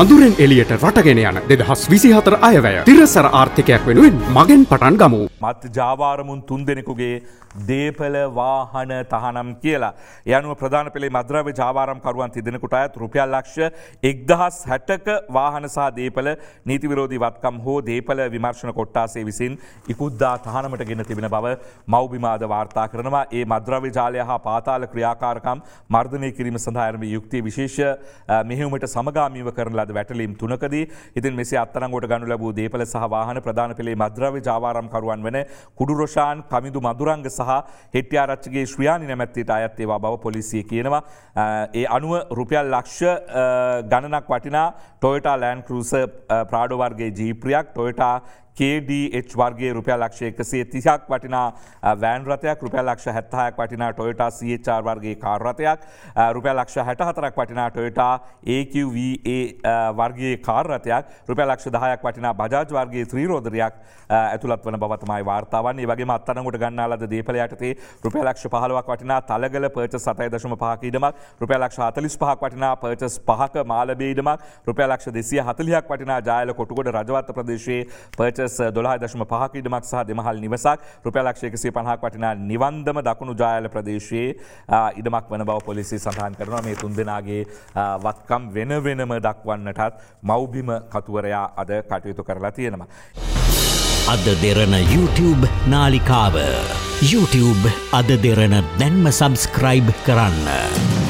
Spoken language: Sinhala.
අඳුරෙන් එලියට රටගෙන යන දෙදහස් විසිහතර අයවැය තිරසර ආර්ථිකයක් වෙනුවෙන් මගෙන් පටන් ගමු. මත් ජාවාරමුන් තුන් දෙනෙකුගේ දේපල වාහන තහනම් කියලා. යනුව ප්‍රධාන පෙළේ මද්‍රව ජාවාරම් කරුවන් තිදෙනකුට අයත් රුපියල් ලක්ෂ එක්දහස් හැටක වාහන සහ දේපල නීති විරෝධී වත්කම් හෝ දේපල විමර්ශන කොට්ටාසේ විසින් ඉකුද්දා තහනමට ගෙන තිබෙන බව මවබිමාද වාර්තා කරනවා ඒ මද්‍රව්‍ය ජාලය හා පාතාල ක්‍රියාකාරකම් මර්ධනය කිරීම සඳහාරම යුක්තිය විශේෂ මෙහෙවුමට සමගාමීව කරලා අද වැටලීම් තුනකදී ඉතින් මෙසේ අත්තරංගොට ගනු ලැබූ දේපල සහ වාහන ප්‍රධාන පෙළේ මද්‍රව්‍ය ජාවාරම්කරුවන් වන කුඩුරෝෂාන් කමිදු මදුරංග සහ හෙට්ටිආරච්චගේ ශ්‍රියානි නැමැත්තට අයත් ඒවා බව පොලිසිය කියනවා. ඒ අනුව රුපියල් ලක්ෂ ගණනක් වටිනා ටොයටා ලෑන් කරස ප්‍රාඩෝවර්ගේ ජීප්‍රියක් ටොයටා KDH වර්ගේ රුපියල් ලක්ෂ එකසේ තිහක් වටිනා වෑන් රතයක් රුපියල් ලක්ෂ හැත්තහයක් වටිනා ටොයට CHR වර්ගේ කාර්රතයක් රුපියල් ලක්ෂ හැට හතරක් වටිනා ටොයට AQV වර්ගේ කාර්රතයක් රුපියල් ලක්ෂ දහයක් වටිනා බජාජ වර්ගේ ත්‍රීරෝධරයක් ඇතුළත් වන බවතමයි වාර්තාවන් වගේ අත්තනකොට ගන්නාලද දේපලයටතේ රුපිය ලක්ෂ පහලවක් වටිනා තලගල පර්ච සතයි දශම පහකීඩමක් රුපිය ලක්ෂ හතලිස් පහක් වටිනා පර්චස් පහක මාලබේඩමක් රුපිය ලක්ෂ දෙසිය හතලියක් වටිනා ජායල කොටුකොට රජවත්ත ප්‍රදේශයේ පර්ච පෙරස් දොලාදශම පහක ඉඩමක් සහ දෙමහල් නිවසක් රුපයලක්ෂයකසේ පහක් වටිනා නිවන්දම දකුණු ජායල ප්‍රදේශයේ ඉඩමක් වන බව පොලිසි සඳහන් කරනවා මේ තුන් දෙනාගේ වත්කම් වෙන වෙනම දක්වන්නටත් මෞබිම කතුවරයා අද කටයුතු කරලා තියෙනවා. අද දෙරන YouTube නාලිකාව. YouTube අද දෙරන දැන්ම සබස්ක්‍රයිබ් කරන්න.